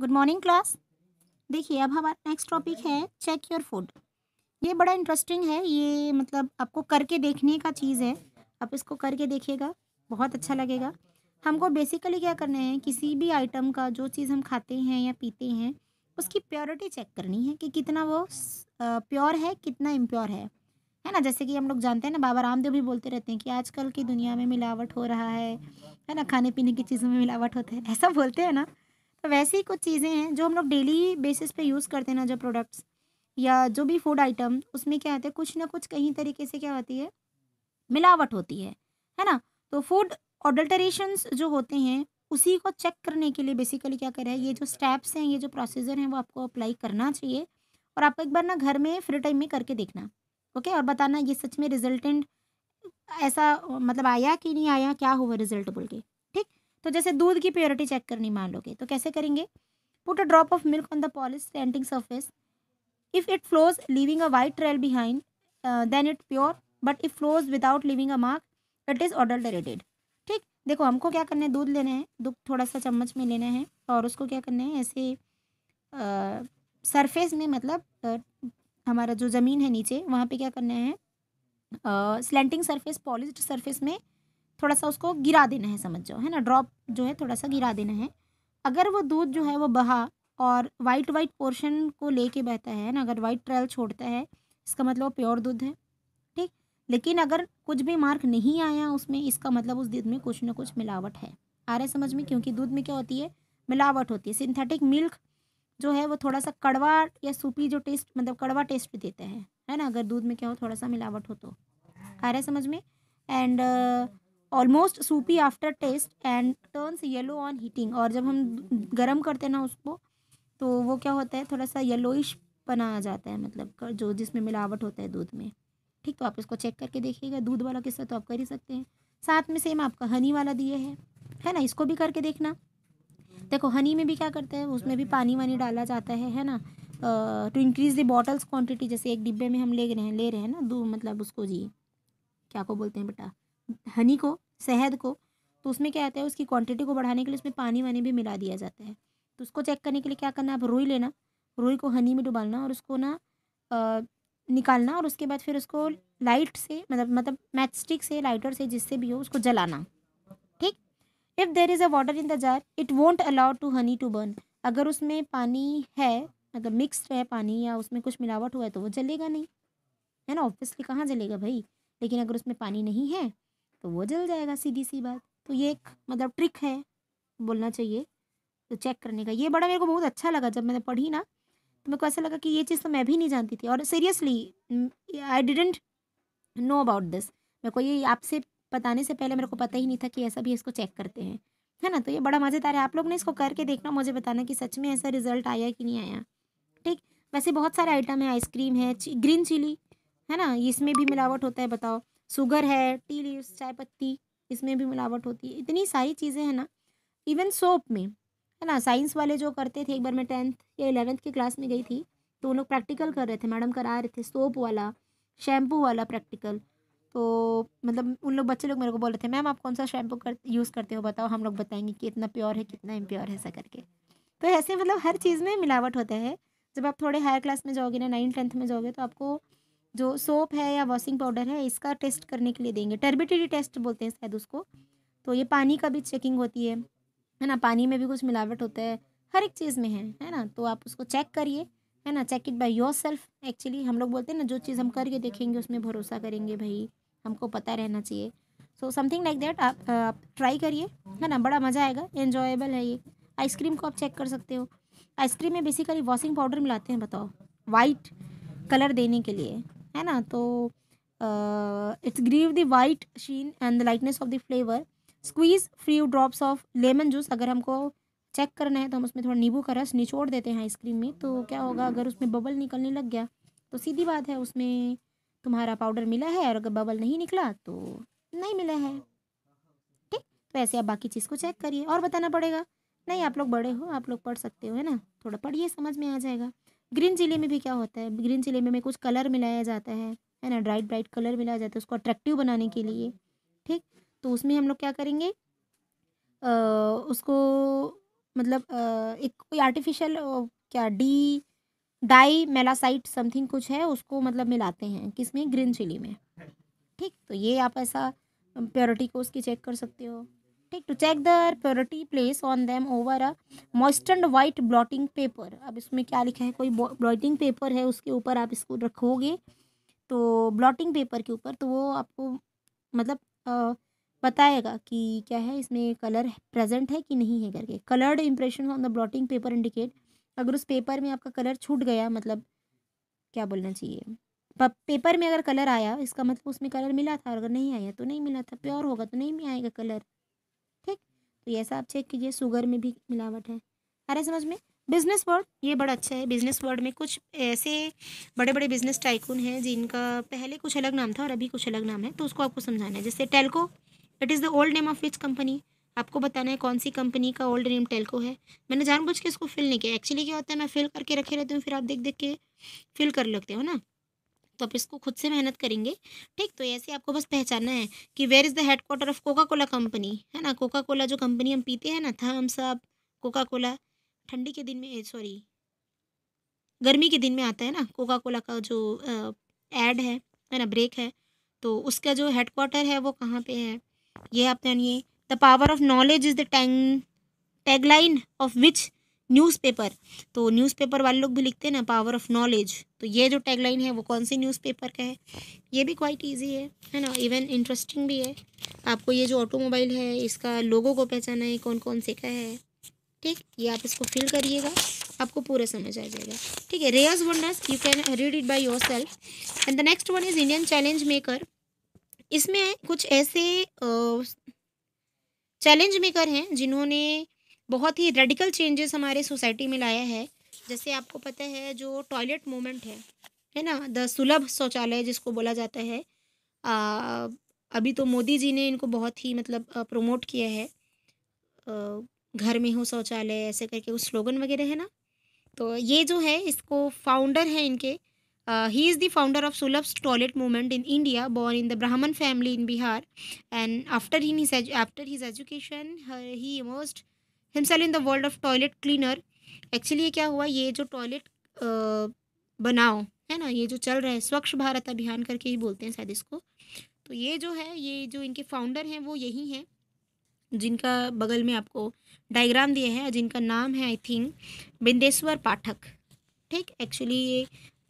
good morning class देखिए अब हमारा नेक्स्ट टॉपिक है चेक योर फूड ये बड़ा इंटरेस्टिंग है ये मतलब आपको करके देखने का चीज़ है आप इसको करके देखिएगा बहुत अच्छा लगेगा हमको बेसिकली क्या करना है किसी भी आइटम का जो चीज़ हम खाते हैं या पीते हैं उसकी प्योरिटी चेक करनी है कि कितना वो प्योर है कितना इम्प्योर है है ना जैसे कि हम लोग जानते हैं ना बाबा रामदेव भी बोलते रहते हैं कि आजकल की दुनिया में मिलावट हो रहा है है ना खाने पीने की चीज़ों में मिलावट होता है ऐसा बोलते हैं ना तो वैसे ही कुछ चीज़ें हैं जो हम लोग डेली बेसिस पे यूज़ करते हैं ना जो प्रोडक्ट्स या जो भी फूड आइटम उसमें क्या होता है कुछ ना कुछ कहीं तरीके से क्या होती है मिलावट होती है है ना तो फूड ऑडल्टरेशंस जो होते हैं उसी को चेक करने के लिए बेसिकली क्या करें ये जो स्टेप्स हैं ये जो प्रोसीजर हैं वो आपको अप्लाई करना चाहिए और आपको एक बार ना घर में फ्री टाइम में करके देखना ओके और बताना ये सच में रिजल्टेंट ऐसा मतलब आया कि नहीं आया क्या हुआ रिजल्ट बोल के तो जैसे दूध की प्योरिटी चेक करनी मान लोगे तो कैसे करेंगे put a drop of milk on the polish renting surface if it flows leaving a white trail behind then it pure but if flows without leaving a mark it is adulterated ठीक देखो हमको क्या करना है दूध लेना है दूध थोड़ा सा चम्मच में लेना है और उसको क्या करना है ऐसे सरफेस में मतलब आ, हमारा जो ज़मीन है नीचे वहाँ पे क्या करना है स्लेंटिंग सरफेस पॉलिश सरफेस में थोड़ा सा उसको गिरा देना है समझ जाओ है ना ड्रॉप जो है थोड़ा सा गिरा देना है अगर वो दूध जो है वो बहा और वाइट वाइट पोर्शन को लेके बहता है ना अगर वाइट ट्रेल छोड़ता है इसका मतलब प्योर दूध है ठीक लेकिन अगर कुछ भी मार्क नहीं आया उसमें इसका मतलब उस दूध में कुछ ना कुछ मिलावट है आ रहा समझ में क्योंकि दूध में क्या होती है मिलावट होती है सिंथेटिक मिल्क जो है वो थोड़ा सा कड़वा या सूपी जो टेस्ट मतलब कड़वा टेस्ट देता है है ना अगर दूध में क्या हो थोड़ा सा मिलावट हो तो आ रहा है समझ में and uh, almost soupy after taste and turns yellow on heating और जब हम गर्म करते हैं ना उसको तो वो क्या होता है थोड़ा सा येलोइश बना आ जाता है मतलब जो जिसमें मिलावट होता है दूध में ठीक तो आप इसको चेक करके देखिएगा दूध वाला किस्सा तो आप कर ही सकते हैं साथ में सेम आपका हनी वाला दिए है है ना इसको भी करके देखना देखो हनी में भी क्या करते हैं उसमें भी पानी वानी डाला जाता है है ना to increase the bottle's quantity जैसे एक डिब्बे में हम ले रहे हैं ले रहे हैं ना दो मतलब उसको जी क्या को बोलते हैं बेटा हनी को शहद को तो उसमें क्या आता है उसकी क्वांटिटी को बढ़ाने के लिए उसमें पानी वानी भी मिला दिया जाता है तो उसको चेक करने के लिए क्या करना आप रुई लेना रुई को हनी में डुबालना और उसको ना निकालना और उसके बाद फिर उसको लाइट से मतलब मतलब मैच स्टिक से लाइटर से जिससे भी हो उसको जलाना ठीक if there is a water in the jar it won't allow to honey to burn अगर उसमें पानी है मतलब मिक्स है पानी या उसमें कुछ मिलावट हुआ है तो वो जलेगा नहीं है ना ऑब्वियसली कहाँ जलेगा भाई लेकिन अगर उसमें पानी नहीं है तो वो जल जाएगा सीधी सी बात तो ये एक मतलब ट्रिक है बोलना चाहिए तो चेक करने का ये बड़ा मेरे को बहुत अच्छा लगा जब मैंने पढ़ी ना तो मेरे को ऐसा लगा कि ये चीज़ तो मैं भी नहीं जानती थी और seriously I didn't know about this मेरे को ये आपसे बताने से पहले मेरे को पता ही नहीं था कि ऐसा भी इसको चेक करते हैं है ना तो ये बड़ा मज़ेदार है आप लोग ने इसको करके देखना मुझे बताना कि सच में ऐसा रिजल्ट आया कि नहीं आया ठीक वैसे बहुत सारे आइटम है आइसक्रीम है ग्रीन चिली है ना इसमें भी मिलावट होता है बताओ शुगर है टी लीव्स चाय पत्ती इसमें भी मिलावट होती है इतनी सारी चीज़ें हैं ना इवन सोप में है ना साइंस वाले जो करते थे एक बार मैं टेंथ या इलेवेंथ की क्लास में गई थी तो उन लोग प्रैक्टिकल कर रहे थे मैडम करा रहे थे सोप वाला शैम्पू वाला प्रैक्टिकल तो मतलब उन लोग बच्चे लोग मेरे को बोल रहे थे मैम आप कौन सा शैम्पू कर यूज़ करते हो बताओ हम लोग बताएंगे कि इतना प्योर है कितना इम्प्योर है ऐसा करके तो ऐसे मतलब हर चीज़ में मिलावट होता है जब आप थोड़े हायर क्लास में जाओगे ना नाइन्थ टेंथ में जाओगे तो आपको जो सोप है या वॉशिंग पाउडर है इसका टेस्ट करने के लिए देंगे टर्बिटरी टेस्ट बोलते हैं शायद उसको तो ये पानी का भी चेकिंग होती है है ना पानी में भी कुछ मिलावट होता है हर एक चीज़ में है है ना तो आप उसको चेक करिए है ना check it by yourself actually हम लोग बोलते हैं ना जो चीज़ हम करके देखेंगे उसमें भरोसा करेंगे भाई हमको पता रहना चाहिए सो समथिंग लाइक दैट आप आप ट्राई करिए है ना बड़ा मज़ा आएगा इन्जॉयबल है ये आइसक्रीम को आप चेक कर सकते हो आइसक्रीम में बेसिकली वॉशिंग पाउडर मिलाते हैं बताओ वाइट कलर देने के लिए है ना तो it's grieve the white sheen and the lightness of the flavour squeeze free drops of lemon juice अगर हमको चेक करना है तो हम उसमें थोड़ा नींबू का रस निचोड़ देते हैं आइसक्रीम में तो क्या होगा अगर उसमें बबल निकलने लग गया तो सीधी बात है उसमें तुम्हारा पाउडर मिला है और अगर बबल नहीं निकला तो नहीं मिला है ठीक तो ऐसे आप बाकी चीज़ को चेक करिए और बताना पड़ेगा नहीं आप लोग बड़े हो आप लोग पढ़ सकते हो है ना थोड़ा पढ़िए समझ में आ जाएगा ग्रीन जिले में भी क्या होता है ग्रीन जिले में, में कुछ कलर मिलाया जाता है है ना ब्राइट ब्राइट कलर मिलाया जाता है उसको अट्रैक्टिव बनाने के लिए ठीक तो उसमें हम लोग क्या करेंगे आ, उसको मतलब आ, एक कोई आर्टिफिशियल क्या डी डाई मेलासाइट समथिंग कुछ है उसको मतलब मिलाते हैं किसमें ग्रीन चिली में ठीक तो ये आप ऐसा प्योरिटी को उसकी चेक कर सकते हो ठीक to check the purity place on them over a and white blotting paper अब इसमें क्या लिखा है कोई ब्लॉटिंग पेपर है उसके ऊपर आप इसको रखोगे तो ब्लॉटिंग पेपर के ऊपर तो वो आपको मतलब आ, बताएगा कि क्या है इसमें कलर प्रेजेंट है कि नहीं है करके coloured impression on the blotting paper indicate अगर उस पेपर में आपका कलर छूट गया मतलब क्या बोलना चाहिए पेपर में अगर कलर आया इसका मतलब उसमें कलर मिला था और अगर नहीं आया तो नहीं मिला था प्योर होगा तो नहीं आएगा कलर तो ऐसा आप चेक कीजिए शुगर में भी मिलावट है आ रहा समझ में बिजनेस वर्ड ये बड़ा अच्छा है बिजनेस वर्ड में कुछ ऐसे बड़े बड़े बिजनेस टाइकून हैं जिनका पहले कुछ अलग नाम था और अभी कुछ अलग नाम है तो उसको आपको समझाना है जैसे Telco it is the old name of which company आपको बताना है कौन सी कंपनी का ओल्ड नेम टेल्को है मैंने जानबूझ के इसको फिल नहीं किया एक्चुअली क्या होता है मैं फिल करके रखे रहती हूँ फिर आप देख देख के फिल कर लेते हो ना तो आप इसको खुद से मेहनत करेंगे ठीक तो ऐसे आपको बस पहचानना है कि where is the head quarter of Coca Cola company है ना कोका कोला जो कंपनी हम पीते हैं ना था हम सब कोका कोला ठंडी के दिन में सॉरी गर्मी के दिन में आता है ना कोका कोला का जो एड है है ना ब्रेक है तो उसका जो हेड क्वार्टर है वो कहाँ पे है ये आप जानिए the power of knowledge is the tang tagline of which newspaper तो न्यूज़पेपर वाले लोग भी लिखते हैं ना पावर ऑफ नॉलेज तो ये जो टैगलाइन है वो कौन सी न्यूज़पेपर का है ये भी क्वाइट इजी है है ना इवन इंटरेस्टिंग भी है आपको ये जो ऑटोमोबाइल है इसका लोगों को पहचाना है कौन कौन से का है ठीक ये आप इसको फिल करिएगा आपको पूरा समझ आ जाएगा ठीक है rares wonders you can read it by yourself and the next one is Indian challenge maker इसमें कुछ ऐसे चैलेंज मेकर हैं जिन्होंने बहुत ही रेडिकल चेंजेस हमारे सोसाइटी में लाया है जैसे आपको पता है जो टॉयलेट मोमेंट है है ना द सुलभ शौचालय जिसको बोला जाता है आ, अभी तो मोदी जी ने इनको बहुत ही मतलब प्रमोट किया है आ, घर में हो शौचालय ऐसे करके उस स्लोगन वगैरह है ना तो ये जो है इसको फाउंडर है इनके ही is the founder of Sulabh toilet movement in India born in the Brahmin family in Bihar and after in after his education he immersed himself in the world of toilet cleaner actually ये क्या हुआ ये जो टॉयलेट बनाओ है ना ये जो चल रहा है स्वच्छ भारत अभियान करके ही बोलते हैं शायद इसको तो ये जो है ये जो इनके फाउंडर हैं वो यही हैं जिनका बगल में आपको डायग्राम दिए हैं जिनका नाम है आई थिंक बिंदेश्वर पाठक ठीक एक्चुअली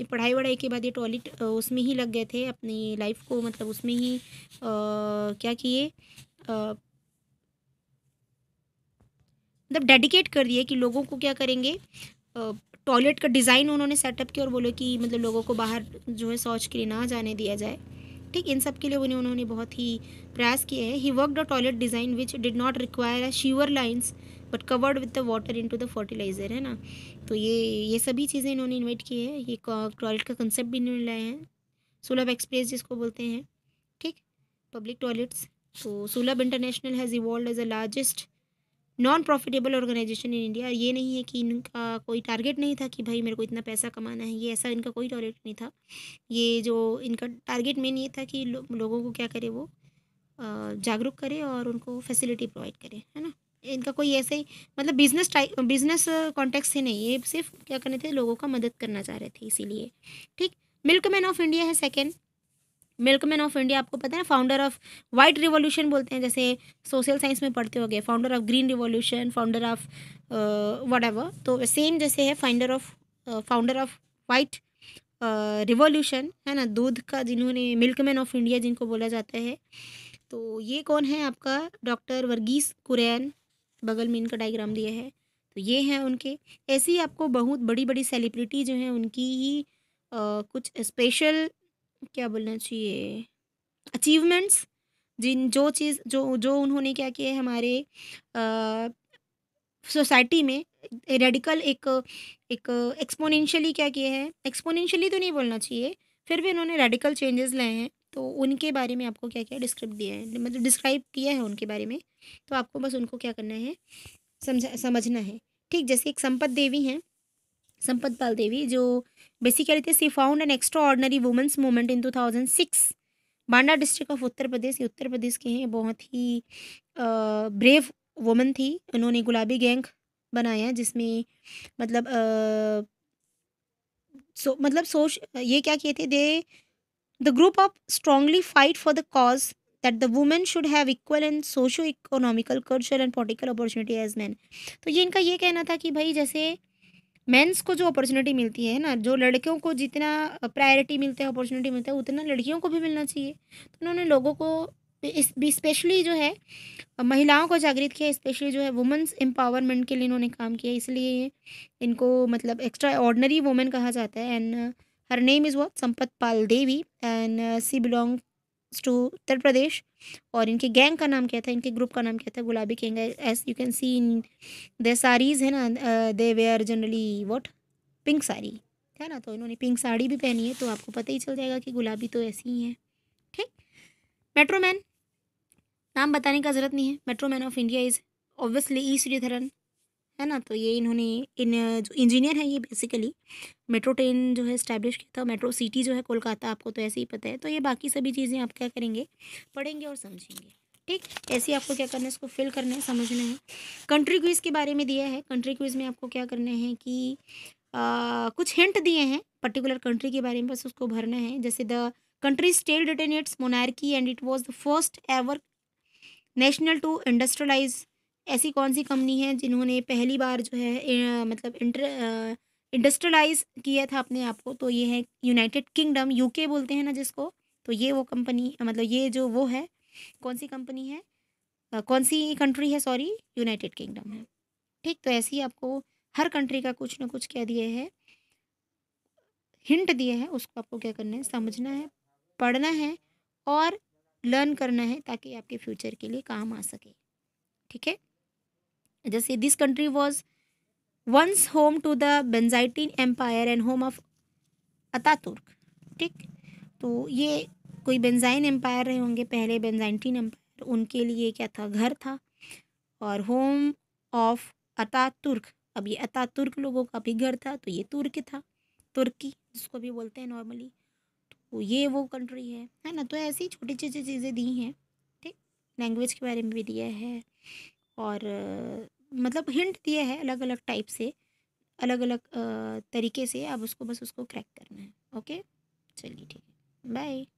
ये पढ़ाई वढ़ाई के बाद ये टॉयलेट उसमें ही लग गए थे अपनी लाइफ को मतलब उसमें ही आ, क्या किए मतलब डेडिकेट कर दिए कि लोगों को क्या करेंगे टॉयलेट का डिज़ाइन उन्होंने सेटअप किया और बोले कि मतलब लोगों को बाहर जो है शौच के लिए ना जाने दिया जाए ठीक इन सब के लिए उन्हें उन्होंने बहुत ही प्रयास किए हैं he worked a toilet design which did not require a sewer lines but covered with the water into the fertiliser है ना तो ये ये सभी चीज़ें इन्होंने इन्वाइट की है ये टॉयलेट का कंसेप्ट भी इन्होंने लाए हैं सुलभ एक्सप्रेस जिसको बोलते हैं ठीक पब्लिक टॉयलेट्स तो Sulabh International has evolve as a largest non profitable organisation in India ये नहीं है कि इनका कोई टारगेट नहीं था कि भाई मेरे को इतना पैसा कमाना है ये ऐसा इनका कोई टारगेट नहीं था ये जो इनका टारगेट मेन ये था कि लो, लोगों को क्या करे वो जागरूक करे और उनको फैसिलिटी प्रोवाइड करे है ना इनका कोई ऐसे ही मतलब बिजनेस टाइप बिजनेस कॉन्टेक्ट से नहीं ये सिर्फ क्या करने थे लोगों का मदद करना चाह रहे थे इसीलिए ठीक मिल्क मैन ऑफ इंडिया है सेकेंड मिल्कमैन ऑफ इंडिया आपको पता है फाउंडर ऑफ वाइट रिवॉल्यूशन बोलते हैं जैसे सोशल साइंस में पढ़ते हो गए founder of green revolution founder of whatever तो सेम जैसे है finder of founder of white revolution है ना दूध का जिन्होंने मिल्कमैन ऑफ इंडिया जिनको बोला जाता है तो ये कौन है आपका डॉक्टर वर्गीस कुरैन बगल में इनका डायग्राम दिया है तो ये हैं उनके ऐसी आपको बहुत बड़ी बड़ी सेलिब्रिटी जो हैं उनकी ही आ, uh, कुछ स्पेशल क्या बोलना चाहिए अचीवमेंट्स जिन जो चीज़ जो जो उन्होंने क्या किया हमारे सोसाइटी में रेडिकल एक एक एक्सपोनेंशियली क्या किए हैं एक्सपोनेंशियली तो नहीं बोलना चाहिए फिर भी उन्होंने रेडिकल चेंजेस लाए हैं तो उनके बारे में आपको क्या क्या डिस्क्रिप्ट दिया है मतलब डिस्क्राइब किया है उनके बारे में तो आपको बस उनको क्या करना है समझ समझना है ठीक जैसे एक संपत देवी हैं संपत पाल देवी जो basically she found an extraordinary women's movement in two thousand six Banda district of Uttar Pradesh ये उत्तर प्रदेश के हैं बहुत ही ब्रेव वुमेन थी उन्होंने गुलाबी गैंग बनाया जिसमें मतलब सो मतलब सोच ये क्या किए थे they the group of strongly fight for the cause that the women should have equal and socio economical culture and political opportunity as man तो ये इनका ये कहना था कि भाई जैसे मेंस को जो अपॉर्चुनिटी मिलती है ना जो लड़कियों को जितना प्रायोरिटी मिलता है अपॉर्चुनिटी मिलता है उतना लड़कियों को भी मिलना चाहिए तो उन्होंने लोगों को इस स्पेशली जो है महिलाओं को जागृत किया स्पेशली जो है वुमेंस एम्पावरमेंट के लिए इन्होंने काम किया इसलिए इनको मतलब एक्स्ट्रा ऑर्डनरी वुमेन कहा जाता है and her name is what Sampat Pal Devi and she belong belongs to Uttar Pradesh और इनके गैंग का नाम क्या था इनके ग्रुप का नाम क्या था Gulabi gang as you can see in their saris है ना they were generally what pink sari है ना तो इन्होंने पिंक साड़ी भी पहनी है तो आपको पता ही चल जाएगा कि गुलाबी तो ऐसी ही है ठीक मेट्रोमैन नाम बताने का ज़रूरत नहीं है metroman of India is obviously E Sreedharan है ना तो ये इन्होंने इन जो इंजीनियर है ये बेसिकली मेट्रो ट्रेन जो है इस्टेब्लिश किया था मेट्रो सिटी जो है कोलकाता आपको तो ऐसे ही पता है तो ये बाकी सभी चीज़ें आप क्या करेंगे पढ़ेंगे और समझेंगे ठीक ऐसे आपको क्या करना है इसको फिल करना है समझना है कंट्री क्विज़ के बारे में दिया है कंट्री क्विज़ में आपको क्या करना है कि आ, कुछ हिंट दिए हैं पर्टिकुलर कंट्री के बारे में बस उसको भरना है जैसे the country still retain its monarchy and it was the first ever national to industrialise ऐसी कौन सी कंपनी है जिन्होंने पहली बार जो है मतलब इंटर इंडस्ट्रलाइज़ किया था अपने आप को तो ये है यूनाइटेड किंगडम यूके बोलते हैं ना जिसको तो ये वो कंपनी मतलब ये जो वो है कौन सी कंपनी है आ, कौन सी कंट्री है सॉरी यूनाइटेड किंगडम है ठीक तो ऐसे ही आपको हर कंट्री का कुछ ना कुछ क्या दिया है हिंट दिया है उसको आपको क्या करना है समझना है पढ़ना है और लर्न करना है ताकि आपके फ्यूचर के लिए काम आ सके ठीक है जैसे this country was once home to the Byzantine empire and home of Ataturk ठीक तो ये कोई बेंजाइन एम्पायर रहे होंगे पहले बेंजाइटिन एम्पायर उनके लिए क्या था घर था और होम ऑफ अतातुर्क अब ये अतातुर्क लोगों का भी घर था तो ये तुर्क था तुर्की जिसको भी बोलते हैं नॉर्मली तो ये वो कंट्री है है ना तो ऐसी छोटी छोटी चीज़ें दी हैं ठीक लैंग्वेज के बारे में भी दिया है और मतलब हिंट दिया है अलग अलग टाइप से अलग अलग तरीके से अब उसको बस उसको क्रैक करना है ओके चलिए ठीक है बाय